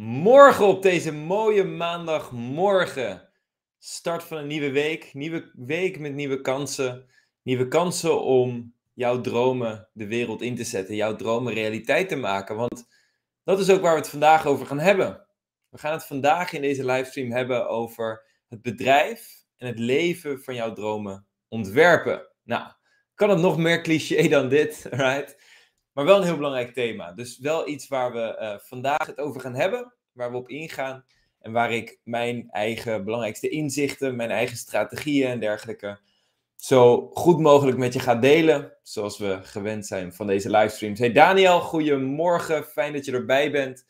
Morgen op deze mooie maandagmorgen. Start van een nieuwe week. Nieuwe week met nieuwe kansen. Nieuwe kansen om jouw dromen de wereld in te zetten. Jouw dromen realiteit te maken. Want dat is ook waar we het vandaag over gaan hebben. We gaan het vandaag in deze livestream hebben over het bedrijf en het leven van jouw dromen ontwerpen. Nou, kan het nog meer cliché dan dit, right? Maar wel een heel belangrijk thema. Dus wel iets waar we eh, vandaag het over gaan hebben, waar we op ingaan. En waar ik mijn eigen belangrijkste inzichten, mijn eigen strategieën en dergelijke zo goed mogelijk met je ga delen. Zoals we gewend zijn van deze livestreams. Hey Daniel, goedemorgen. Fijn dat je erbij bent.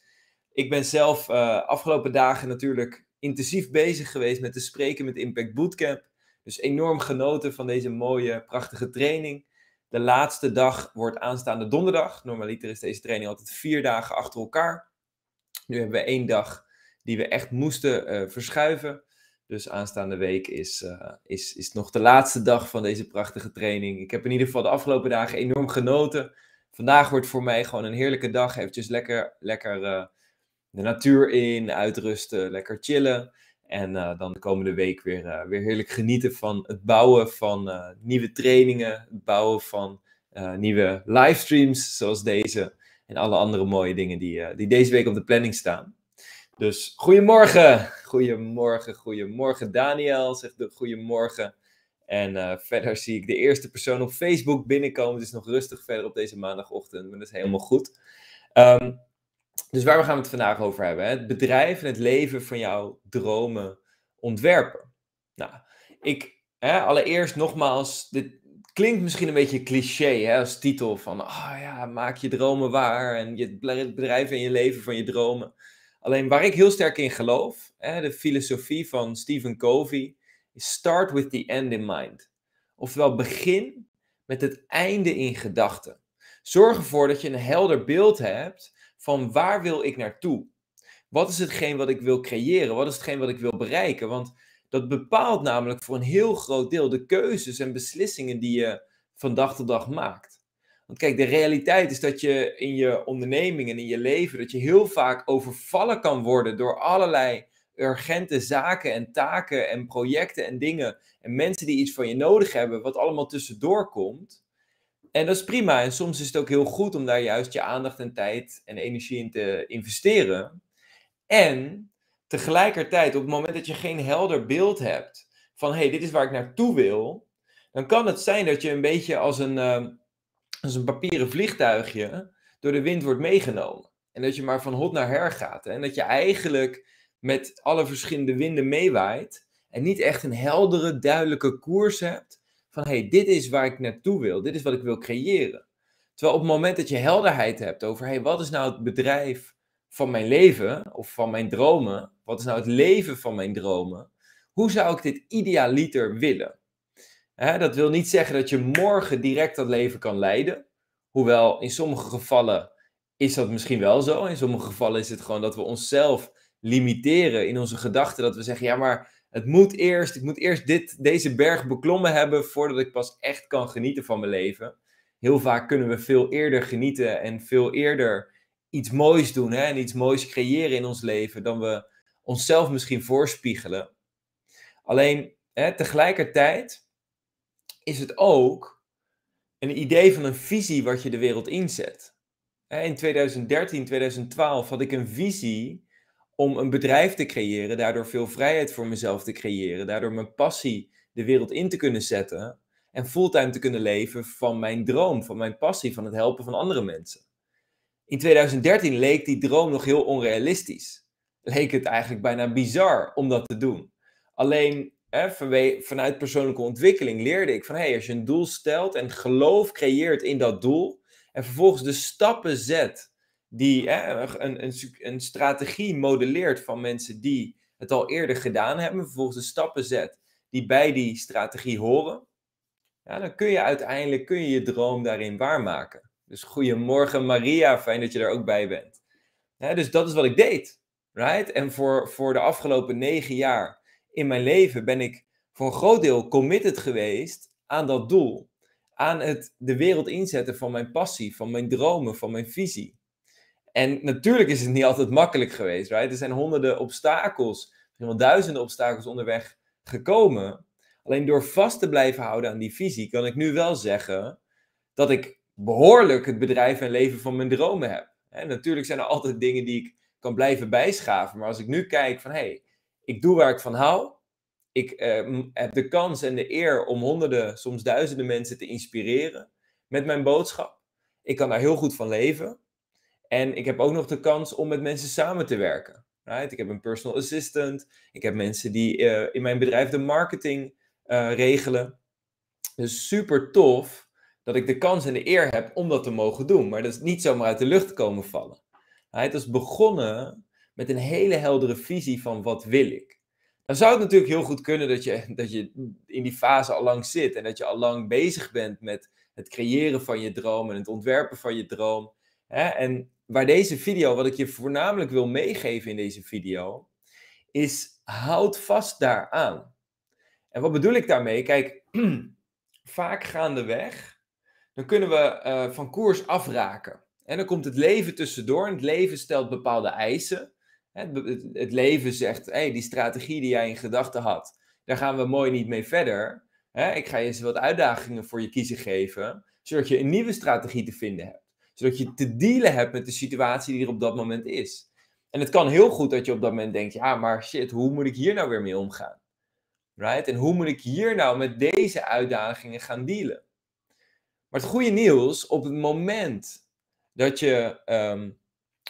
Ik ben zelf uh, afgelopen dagen natuurlijk intensief bezig geweest met te spreken met Impact Bootcamp. Dus enorm genoten van deze mooie, prachtige training. De laatste dag wordt aanstaande donderdag. Normaliter is deze training altijd vier dagen achter elkaar. Nu hebben we één dag die we echt moesten eh, verschuiven. Dus aanstaande week is, eh, is, is nog de laatste dag van deze prachtige training. Ik heb in ieder geval de afgelopen dagen enorm genoten. Vandaag wordt voor mij gewoon een heerlijke dag. Eventjes lekker, lekker eh, de natuur in, uitrusten, lekker chillen. En eh, dan de komende week weer, eh, weer heerlijk genieten van het bouwen van eh, nieuwe trainingen, het bouwen van nieuwe livestreams zoals deze. En alle andere mooie dingen die, die deze week op de planning staan. Dus goedemorgen, goedemorgen, goedemorgen Daniel, zegt de goedemorgen. En verder zie ik de eerste persoon op Facebook binnenkomen. Het is nog rustig verder op deze maandagochtend, maar dat is helemaal goed. Um, dus waar we gaan het vandaag over hebben? Hè? Het bedrijf en het leven van jouw dromen ontwerpen. Nou, ik, hè, allereerst nogmaals, dit klinkt misschien een beetje cliché hè, als titel van, oh ja, maak je dromen waar en je bedrijf en je leven van je dromen. Alleen waar ik heel sterk in geloof, hè, de filosofie van Stephen Covey, is start with the end in mind. Oftewel, begin met het einde in gedachten. Zorg ervoor dat je een helder beeld hebt van waar wil ik naartoe? Wat is hetgeen wat ik wil creëren? Wat is hetgeen wat ik wil bereiken? Want dat bepaalt namelijk voor een heel groot deel de keuzes en beslissingen die je van dag tot dag maakt. Want kijk, de realiteit is dat je in je onderneming en in je leven, dat je heel vaak overvallen kan worden door allerlei urgente zaken en taken en projecten en dingen en mensen die iets van je nodig hebben, wat allemaal tussendoor komt. En dat is prima. En soms is het ook heel goed om daar juist je aandacht en tijd en energie in te investeren. En tegelijkertijd, op het moment dat je geen helder beeld hebt van hé, hey, dit is waar ik naartoe wil, dan kan het zijn dat je een beetje als een, eh, als een papieren vliegtuigje door de wind wordt meegenomen. En dat je maar van hot naar her gaat. Hè? En dat je eigenlijk met alle verschillende winden meewaait en niet echt een heldere, duidelijke koers hebt van hey, dit is waar ik naartoe wil, dit is wat ik wil creëren. Terwijl op het moment dat je helderheid hebt over hey, wat is nou het bedrijf van mijn leven of van mijn dromen, wat is nou het leven van mijn dromen, hoe zou ik dit idealiter willen? dat wil niet zeggen dat je morgen direct dat leven kan leiden, hoewel in sommige gevallen is dat misschien wel zo. In sommige gevallen is het gewoon dat we onszelf limiteren in onze gedachten. Dat we zeggen, ja, maar het moet eerst, ik moet eerst dit, deze berg beklommen hebben voordat ik pas echt kan genieten van mijn leven. Heel vaak kunnen we veel eerder genieten en veel eerder iets moois doen hè, en iets moois creëren in ons leven dan we onszelf misschien voorspiegelen. Alleen hè, tegelijkertijd is het ook een idee van een visie wat je de wereld inzet. In 2013, 2012 had ik een visie om een bedrijf te creëren, daardoor veel vrijheid voor mezelf te creëren, daardoor mijn passie de wereld in te kunnen zetten en fulltime te kunnen leven van mijn droom, van mijn passie, van het helpen van andere mensen. In 2013 leek die droom nog heel onrealistisch. Leek het eigenlijk bijna bizar om dat te doen. Alleen hè, vanuit persoonlijke ontwikkeling leerde ik van hey, als je een doel stelt en geloof creëert in dat doel en vervolgens de stappen zet die hè, een, een, een strategie modelleert van mensen die het al eerder gedaan hebben, vervolgens de stappen zet die bij die strategie horen, ja, dan kun je uiteindelijk kun je, je droom daarin waarmaken. Dus goedemorgen Maria, fijn dat je er ook bij bent. dus dat is wat ik deed. Right? En voor, voor de afgelopen negen jaar in mijn leven ben ik voor een groot deel committed geweest aan dat doel. Aan het de wereld inzetten van mijn passie, van mijn dromen, van mijn visie. En natuurlijk is het niet altijd makkelijk geweest, right? Er zijn honderden obstakels, misschien wel duizenden obstakels onderweg gekomen. Alleen door vast te blijven houden aan die visie, kan ik nu wel zeggen dat ik behoorlijk het bedrijf en leven van mijn dromen heb. natuurlijk zijn er altijd dingen die ik kan blijven bijschaven. Maar als ik nu kijk van, hé, hey, ik doe waar ik van hou. Ik eh, heb de kans en de eer om honderden, soms duizenden mensen te inspireren met mijn boodschap. Ik kan daar heel goed van leven. En ik heb ook nog de kans om met mensen samen te werken. Right? Ik heb een personal assistant. Ik heb mensen die eh, in mijn bedrijf de marketing eh, regelen. Dus super tof dat ik de kans en de eer heb om dat te mogen doen. Maar dat is niet zomaar uit de lucht komen vallen. Right? Dat is begonnen met een hele heldere visie van wat wil ik. Dan zou het natuurlijk heel goed kunnen dat je, dat je in die fase al lang zit en dat je al lang bezig bent met het creëren van je droom en het ontwerpen van je droom. Hè? En waar deze video, wat ik je voornamelijk wil meegeven in deze video, is houd vast daaraan. En wat bedoel ik daarmee? Kijk, vaak gaandeweg, dan kunnen we eh, van koers afraken. En dan komt het leven tussendoor en het leven stelt bepaalde eisen. Het, leven zegt, hey, die strategie die jij in gedachten had, daar gaan we mooi niet mee verder. Ik ga je eens wat uitdagingen voor je kiezen geven, zodat je een nieuwe strategie te vinden hebt zodat je te dealen hebt met de situatie die er op dat moment is. En het kan heel goed dat je op dat moment denkt, ja, maar shit, hoe moet ik hier nou weer mee omgaan? Right? En hoe moet ik hier nou met deze uitdagingen gaan dealen? Maar het goede nieuws, op het moment dat je, ehm,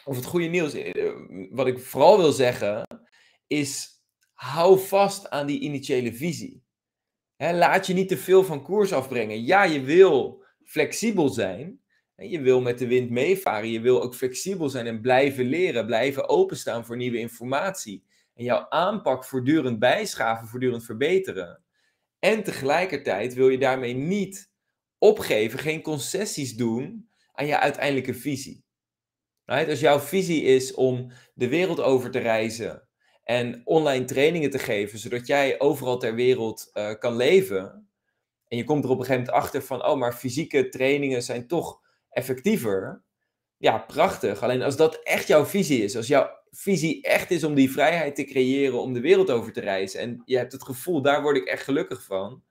of het goede nieuws, eh, wat ik vooral wil zeggen, is hou vast aan die initiële visie. laat je niet te veel van koers afbrengen. Ja, je wil flexibel zijn, je wil met de wind meevaren. Je wil ook flexibel zijn en blijven leren, blijven openstaan voor nieuwe informatie. En jouw aanpak voortdurend bijschaven, voortdurend verbeteren. En tegelijkertijd wil je daarmee niet opgeven, geen concessies doen aan je uiteindelijke visie. Right? Als jouw visie is om de wereld over te reizen en online trainingen te geven, zodat jij overal ter wereld eh, kan leven. En je komt er op een gegeven moment achter van, oh, maar fysieke trainingen zijn toch effectiever. Ja, prachtig. Alleen als dat echt jouw visie is, als jouw visie echt is om die vrijheid te creëren, om de wereld over te reizen, en je hebt het gevoel, daar word ik echt gelukkig van,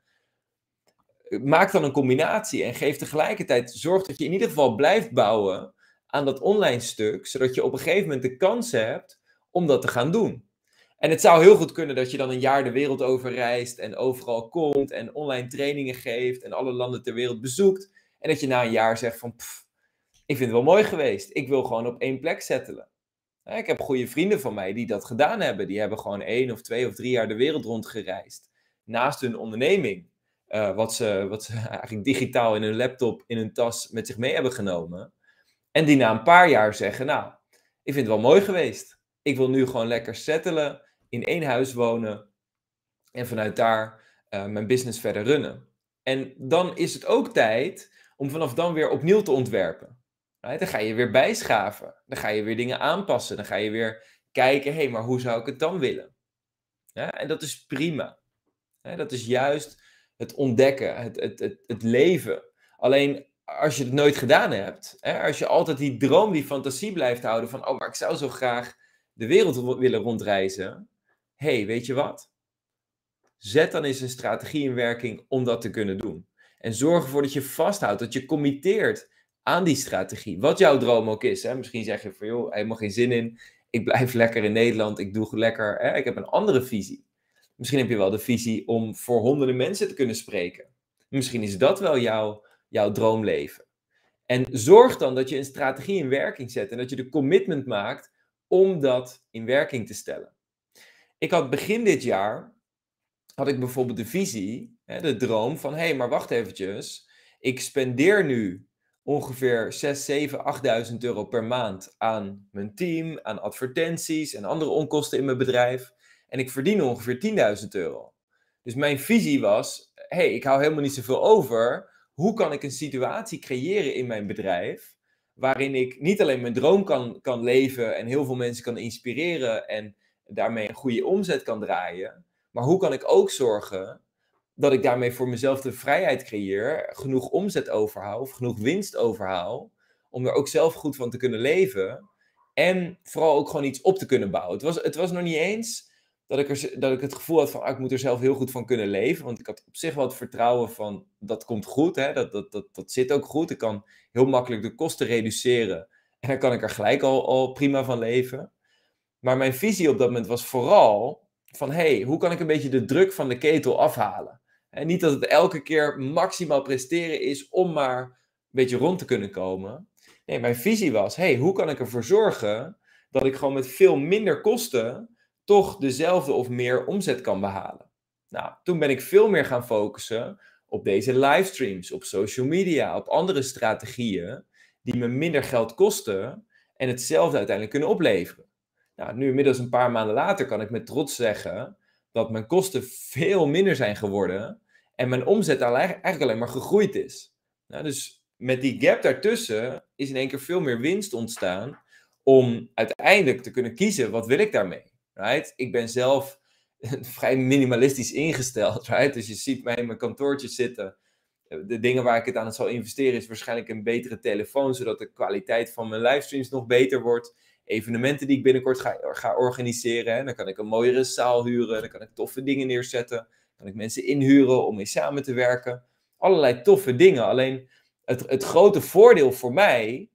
maak dan een combinatie en geef tegelijkertijd, zorg dat je in ieder geval blijft bouwen aan dat online stuk, zodat je op een gegeven moment de kans hebt om dat te gaan doen. En het zou heel goed kunnen dat je dan een jaar de wereld over reist en overal komt en online trainingen geeft en alle landen ter wereld bezoekt. En dat je na een jaar zegt van, ik vind het wel mooi geweest. Ik wil gewoon op één plek settelen. Ik heb goede vrienden van mij die dat gedaan hebben. Die hebben gewoon één of twee of drie jaar de wereld rondgereisd. Naast hun onderneming. Eh, wat, ze, wat ze eigenlijk digitaal in hun laptop, in hun tas met zich mee hebben genomen. En die na een paar jaar zeggen, nou, ik vind het wel mooi geweest. Ik wil nu gewoon lekker settelen, in één huis wonen. En vanuit daar eh, mijn business verder runnen. En dan is het ook tijd om vanaf dan weer opnieuw te ontwerpen. Dan ga je weer bijschaven. Dan ga je weer dingen aanpassen. Dan ga je weer kijken, hé, hey, maar hoe zou ik het dan willen? en dat is prima. dat is juist het ontdekken, het, het, het, leven. Alleen als je het nooit gedaan hebt, hè, als je altijd die droom, die fantasie blijft houden van, oh, maar ik zou zo graag de wereld willen rondreizen. hey, weet je wat? Zet dan eens een strategie in werking om dat te kunnen doen. En zorg ervoor dat je vasthoudt, dat je committeert aan die strategie. Wat jouw droom ook is. Hè? Misschien zeg je van joh, helemaal geen zin in. Ik blijf lekker in Nederland. Ik doe lekker. Hè? Ik heb een andere visie. Misschien heb je wel de visie om voor honderden mensen te kunnen spreken. Misschien is dat wel jouw, jouw droomleven. En zorg dan dat je een strategie in werking zet en dat je de commitment maakt om dat in werking te stellen. Ik had begin dit jaar, had ik bijvoorbeeld de visie de droom van, hé, hey, maar wacht eventjes. Ik spendeer nu ongeveer 6, 7, 8.000 euro per maand aan mijn team, aan advertenties en andere onkosten in mijn bedrijf. En ik verdien ongeveer 10.000 euro. Dus mijn visie was, hé, hey, ik hou helemaal niet zoveel over. Hoe kan ik een situatie creëren in mijn bedrijf waarin ik niet alleen mijn droom kan, kan leven en heel veel mensen kan inspireren en daarmee een goede omzet kan draaien, maar hoe kan ik ook zorgen dat ik daarmee voor mezelf de vrijheid creëer, genoeg omzet of genoeg winst overhaal, om er ook zelf goed van te kunnen leven en vooral ook gewoon iets op te kunnen bouwen. Het was, het was nog niet eens dat ik, er, dat ik het gevoel had van, ah, ik moet er zelf heel goed van kunnen leven, want ik had op zich wel het vertrouwen van, dat komt goed, hè? Dat, dat, dat, dat zit ook goed, ik kan heel makkelijk de kosten reduceren en dan kan ik er gelijk al, al prima van leven. Maar mijn visie op dat moment was vooral van, hey, hoe kan ik een beetje de druk van de ketel afhalen? En niet dat het elke keer maximaal presteren is om maar een beetje rond te kunnen komen. Nee, mijn visie was: hey, hoe kan ik ervoor zorgen dat ik gewoon met veel minder kosten toch dezelfde of meer omzet kan behalen? Nou, toen ben ik veel meer gaan focussen op deze livestreams, op social media, op andere strategieën die me minder geld kosten en hetzelfde uiteindelijk kunnen opleveren. Nou, nu inmiddels een paar maanden later kan ik met trots zeggen dat mijn kosten veel minder zijn geworden en mijn omzet eigenlijk alleen maar gegroeid is. Nou, dus met die gap daartussen is in één keer veel meer winst ontstaan om uiteindelijk te kunnen kiezen wat wil ik daarmee. Right? Ik ben zelf vrij minimalistisch ingesteld. Right? Dus je ziet mij in mijn kantoortje zitten. De dingen waar ik het aan zal investeren is waarschijnlijk een betere telefoon, zodat de kwaliteit van mijn livestreams nog beter wordt. Evenementen die ik binnenkort ga, ga organiseren. Hè? Dan kan ik een mooiere zaal huren, dan kan ik toffe dingen neerzetten. Kan ik mensen inhuren om mee samen te werken? Allerlei toffe dingen. Alleen het, het grote voordeel voor mij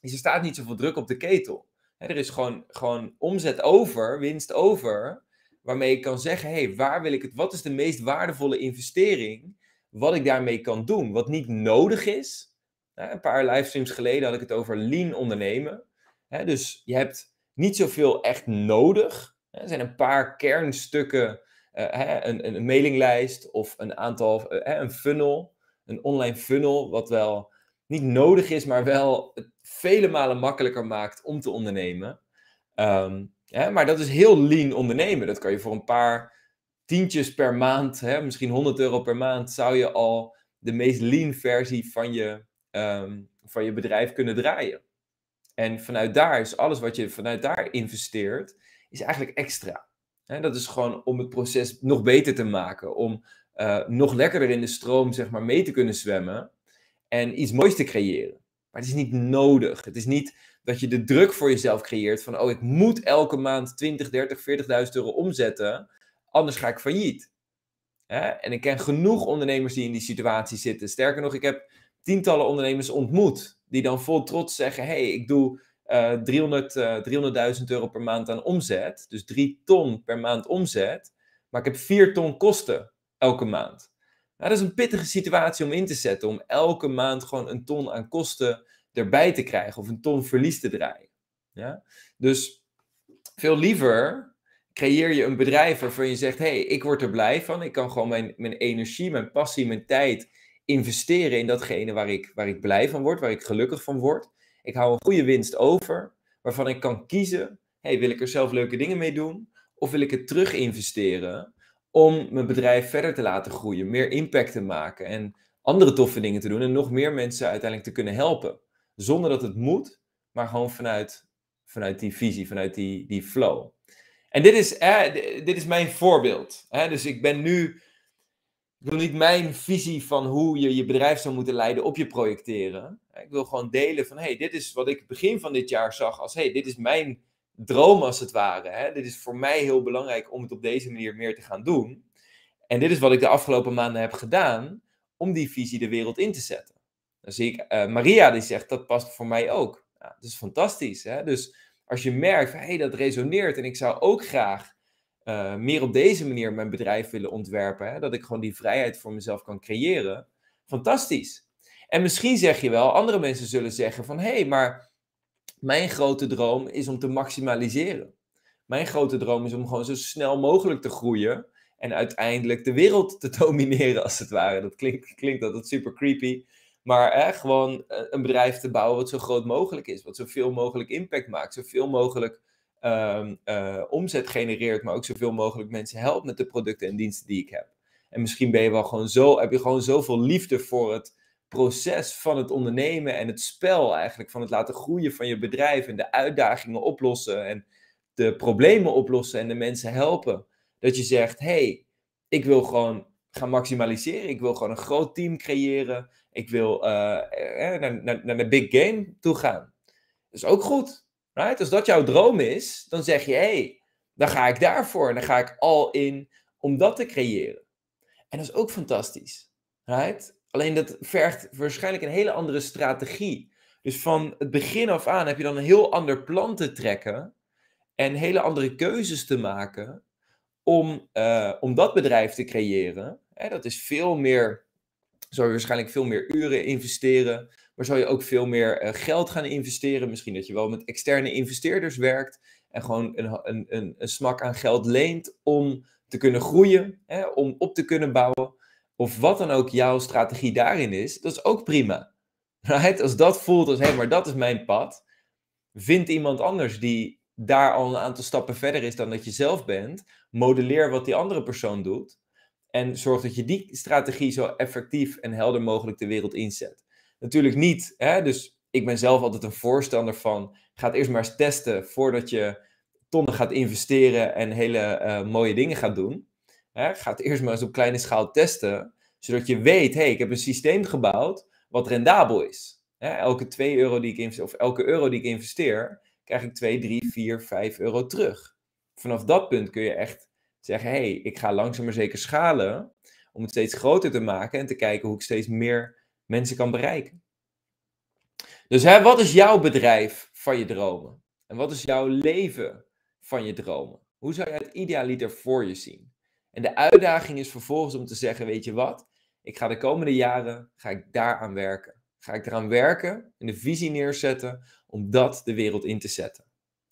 is er staat niet zoveel druk op de ketel. er is gewoon, gewoon omzet over, winst over, waarmee ik kan zeggen, hé, hey, waar wil ik het, wat is de meest waardevolle investering, wat ik daarmee kan doen, wat niet nodig is. een paar livestreams geleden had ik het over lean ondernemen. dus je hebt niet zoveel echt nodig. Er zijn een paar kernstukken eh, een, een, mailinglijst of een aantal, eh, een funnel, een online funnel, wat wel niet nodig is, maar wel vele malen makkelijker maakt om te ondernemen. Ehm, hè, maar dat is heel lean ondernemen. Dat kan je voor een paar tientjes per maand, hè, misschien 100 euro per maand, zou je al de meest lean versie van je, ehm, van je bedrijf kunnen draaien. En vanuit daar is alles wat je vanuit daar investeert, is eigenlijk extra dat is gewoon om het proces nog beter te maken, om eh, nog lekkerder in de stroom zeg maar, mee te kunnen zwemmen en iets moois te creëren. Maar het is niet nodig. Het is niet dat je de druk voor jezelf creëert van, oh, ik moet elke maand 20, 30, 40.000 euro omzetten, anders ga ik failliet. Hè? En ik ken genoeg ondernemers die in die situatie zitten. Sterker nog, ik heb tientallen ondernemers ontmoet die dan vol trots zeggen, hey, ik doe 300.000 eh, eh, euro per maand aan omzet. Dus 3 ton per maand omzet. Maar ik heb 4 ton kosten elke maand. Nou, dat is een pittige situatie om in te zetten. Om elke maand gewoon een ton aan kosten erbij te krijgen. Of een ton verlies te draaien. Ja? Dus veel liever creëer je een bedrijf waarvan je zegt: hé, hey, ik word er blij van. Ik kan gewoon mijn, mijn energie, mijn passie, mijn tijd investeren in datgene waar ik, waar ik blij van word, waar ik gelukkig van word. Ik hou een goede winst over, waarvan ik kan kiezen: hey, wil ik er zelf leuke dingen mee doen? Of wil ik het terug investeren om mijn bedrijf verder te laten groeien, meer impact te maken en andere toffe dingen te doen en nog meer mensen uiteindelijk te kunnen helpen? Zonder dat het moet, maar gewoon vanuit, vanuit die visie, vanuit die, die flow. En dit is, eh, dit is mijn voorbeeld. Hè? Dus ik ben nu ik wil niet mijn visie van hoe je je bedrijf zou moeten leiden op je projecteren. Ik wil gewoon delen van, hey, dit is wat ik begin van dit jaar zag als, hey, dit is mijn droom als het ware. Hè? Dit is voor mij heel belangrijk om het op deze manier meer te gaan doen. En dit is wat ik de afgelopen maanden heb gedaan om die visie de wereld in te zetten. Dan zie ik eh, Maria die zegt, dat past voor mij ook. dat is fantastisch. Hè? Dus als je merkt, hé, hey, dat resoneert en ik zou ook graag eh, meer op deze manier mijn bedrijf willen ontwerpen. Hè? Dat ik gewoon die vrijheid voor mezelf kan creëren. Fantastisch. En misschien zeg je wel, andere mensen zullen zeggen van hé, hey, maar mijn grote droom is om te maximaliseren. Mijn grote droom is om gewoon zo snel mogelijk te groeien en uiteindelijk de wereld te domineren als het ware. Dat klinkt, klinkt altijd super creepy, maar gewoon eh, een bedrijf te bouwen wat zo groot mogelijk is, wat zoveel mogelijk impact maakt, zoveel mogelijk Ehm, eh, omzet genereert, maar ook zoveel mogelijk mensen helpt met de producten en diensten die ik heb. En misschien ben je wel gewoon zo, heb je gewoon zoveel liefde voor het proces van het ondernemen en het spel eigenlijk, van het laten groeien van je bedrijf en de uitdagingen oplossen en de problemen oplossen en de mensen helpen. Dat je zegt, hey, ik wil gewoon gaan maximaliseren. Ik wil gewoon een groot team creëren. Ik wil eh, eh, naar, naar, naar de big game toe gaan. Dat is ook goed. Right? Als dat jouw droom is, dan zeg je, hé, hey, dan ga ik daarvoor. En dan ga ik al in om dat te creëren. En dat is ook fantastisch. Right? Alleen dat vergt waarschijnlijk een hele andere strategie. Dus van het begin af aan heb je dan een heel ander plan te trekken. En hele andere keuzes te maken om, eh, om dat bedrijf te creëren. Hè, dat is veel meer, zou je waarschijnlijk veel meer uren investeren. Maar zou je ook veel meer eh, geld gaan investeren? Misschien dat je wel met externe investeerders werkt en gewoon een, een, een, een smak aan geld leent om te kunnen groeien, hè, om op te kunnen bouwen. Of wat dan ook jouw strategie daarin is, dat is ook prima. Right? Als dat voelt als, hé, hey, maar dat is mijn pad. Vind iemand anders die daar al een aantal stappen verder is dan dat je zelf bent. Modelleer wat die andere persoon doet. En zorg dat je die strategie zo effectief en helder mogelijk de wereld inzet natuurlijk niet. Hè? Dus ik ben zelf altijd een voorstander van. Ga het eerst maar eens testen voordat je tonnen gaat investeren en hele eh, mooie dingen gaat doen. Hè? Ga het eerst maar eens op kleine schaal testen. Zodat je weet, hé, hey, ik heb een systeem gebouwd wat rendabel is. Hè? Elke 2 euro die ik investeer, of elke euro die ik investeer, krijg ik 2, 3, 4, 5 euro terug. Vanaf dat punt kun je echt zeggen, hé, hey, ik ga langzaam maar zeker schalen om het steeds groter te maken en te kijken hoe ik steeds meer mensen kan bereiken. Dus hè, wat is jouw bedrijf van je dromen? En wat is jouw leven van je dromen? Hoe zou je het idealiter voor je zien? En de uitdaging is vervolgens om te zeggen, weet je wat? Ik ga de komende jaren, ga ik daaraan werken. Ga ik eraan werken en de visie neerzetten om dat de wereld in te zetten.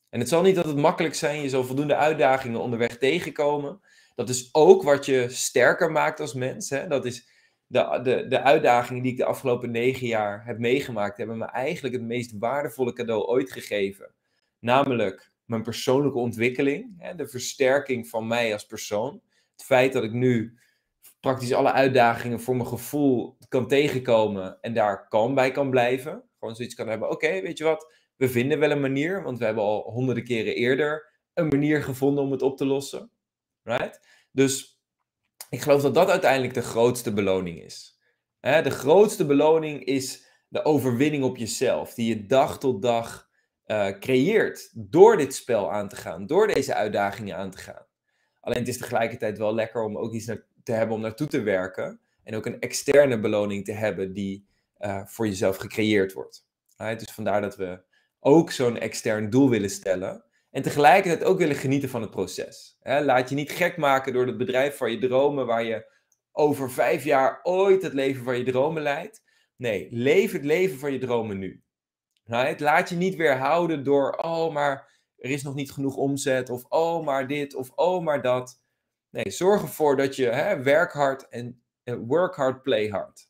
En het zal niet dat het makkelijk zijn, je zal voldoende uitdagingen onderweg tegenkomen. Dat is ook wat je sterker maakt als mens. Hè? Dat is de, de, de uitdagingen die ik de afgelopen negen jaar heb meegemaakt, hebben me eigenlijk het meest waardevolle cadeau ooit gegeven. Namelijk mijn persoonlijke ontwikkeling, hè, de versterking van mij als persoon. Het feit dat ik nu praktisch alle uitdagingen voor mijn gevoel kan tegenkomen en daar kan bij kan blijven. Gewoon zoiets kan hebben, oké, weet je wat, we vinden wel een manier, want we hebben al honderden keren eerder een manier gevonden om het op te lossen. Right? Dus ik geloof dat dat uiteindelijk de grootste beloning is. de grootste beloning is de overwinning op jezelf, die je dag tot dag eh, creëert door dit spel aan te gaan, door deze uitdagingen aan te gaan. Alleen het is tegelijkertijd wel lekker om ook iets te hebben om naartoe te werken en ook een externe beloning te hebben die eh, voor jezelf gecreëerd wordt. He, dus vandaar dat we ook zo'n extern doel willen stellen en tegelijkertijd ook willen genieten van het proces. Laat je niet gek maken door het bedrijf van je dromen, waar je over vijf jaar ooit het leven van je dromen leidt. Nee, leef het leven van je dromen nu. Right? Laat je niet weerhouden door, oh, maar er is nog niet genoeg omzet, of oh, maar dit, of oh, maar dat. Nee, zorg ervoor dat je werk hard en eh, work hard, play hard.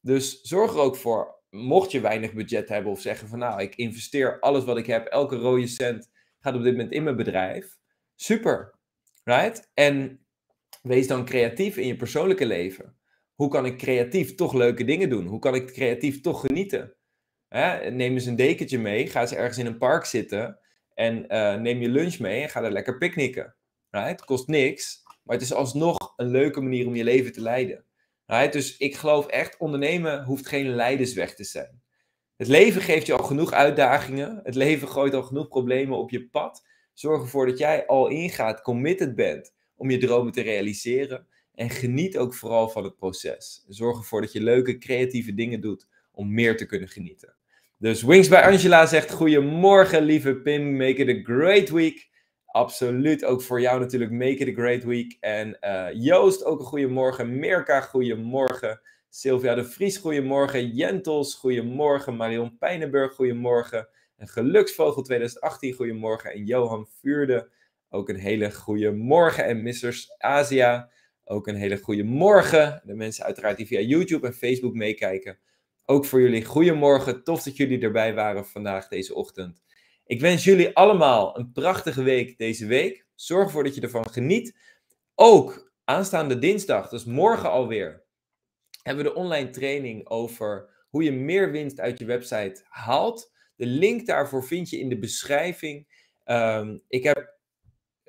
Dus zorg er ook voor, mocht je weinig budget hebben of zeggen van nou, ik investeer alles wat ik heb, elke rode cent gaat op dit moment in mijn bedrijf. Super, right? En wees dan creatief in je persoonlijke leven. Hoe kan ik creatief toch leuke dingen doen? Hoe kan ik creatief toch genieten? Hè? Neem eens een dekentje mee, ga eens ergens in een park zitten en eh, neem je lunch mee en ga daar lekker picknicken. Right? Het kost niks, maar het is alsnog een leuke manier om je leven te leiden. Dus ik geloof echt, ondernemen hoeft geen leidersweg te zijn. Het leven geeft je al genoeg uitdagingen. Het leven gooit al genoeg problemen op je pad. Zorg ervoor dat jij al ingaat, committed bent om je dromen te realiseren. En geniet ook vooral van het proces. Zorg ervoor dat je leuke, creatieve dingen doet om meer te kunnen genieten. Dus Wings bij Angela zegt: Goedemorgen, lieve Pim. Make it a great week. Absoluut. Ook voor jou natuurlijk. Make it a great week. En eh, Joost, ook een goeiemorgen. Mirka, goeiemorgen. Sylvia de Vries, goeiemorgen. Jentels, goeiemorgen. Marion Pijnenburg, goeiemorgen. En Geluksvogel 2018, goeiemorgen. En Johan Vuurde, ook een hele goede morgen. En Missers Asia, ook een hele goede morgen. De mensen uiteraard die via YouTube en Facebook meekijken. Ook voor jullie goeiemorgen. Tof dat jullie erbij waren vandaag, deze ochtend. Ik wens jullie allemaal een prachtige week deze week. Zorg ervoor dat je ervan geniet. Ook aanstaande dinsdag, dus morgen alweer, hebben we de online training over hoe je meer winst uit je website haalt. De link daarvoor vind je in de beschrijving. Um, ik heb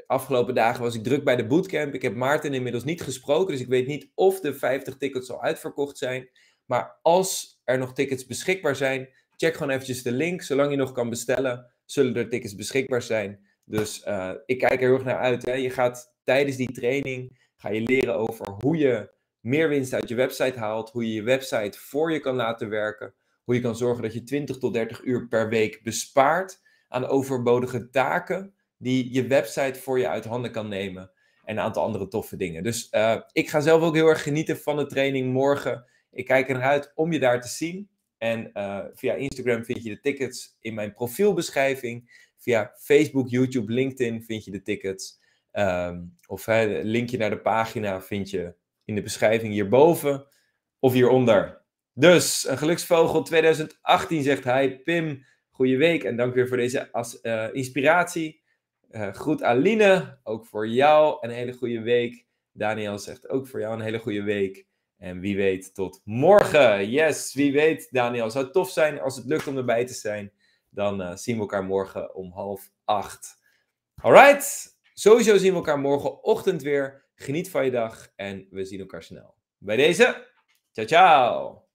afgelopen dagen was ik druk bij de bootcamp. Ik heb Maarten inmiddels niet gesproken, dus ik weet niet of de 50 tickets al uitverkocht zijn. Maar als er nog tickets beschikbaar zijn, check gewoon eventjes de link, zolang je nog kan bestellen zullen er tickets beschikbaar zijn. Dus eh, ik kijk er heel erg naar uit. Hè. Je gaat tijdens die training ga je leren over hoe je meer winst uit je website haalt, hoe je je website voor je kan laten werken, hoe je kan zorgen dat je 20 tot 30 uur per week bespaart aan overbodige taken die je website voor je uit handen kan nemen en een aantal andere toffe dingen. Dus eh, ik ga zelf ook heel erg genieten van de training morgen. Ik kijk naar uit om je daar te zien. En eh, via Instagram vind je de tickets in mijn profielbeschrijving. Via Facebook, YouTube, LinkedIn vind je de tickets. Ehm, of het linkje naar de pagina vind je in de beschrijving hierboven of hieronder. Dus, een geluksvogel 2018 zegt hij. Pim, goede week en dank weer voor deze eh, inspiratie. Eh, groet Aline, ook voor jou een hele goede week. Daniel zegt ook voor jou een hele goede week. En wie weet tot morgen. Yes, wie weet Daniel. Zou het tof zijn als het lukt om erbij te zijn. Dan eh, zien we elkaar morgen om half acht. right. sowieso zien we elkaar morgenochtend weer. Geniet van je dag en we zien elkaar snel. Bij deze, ciao ciao.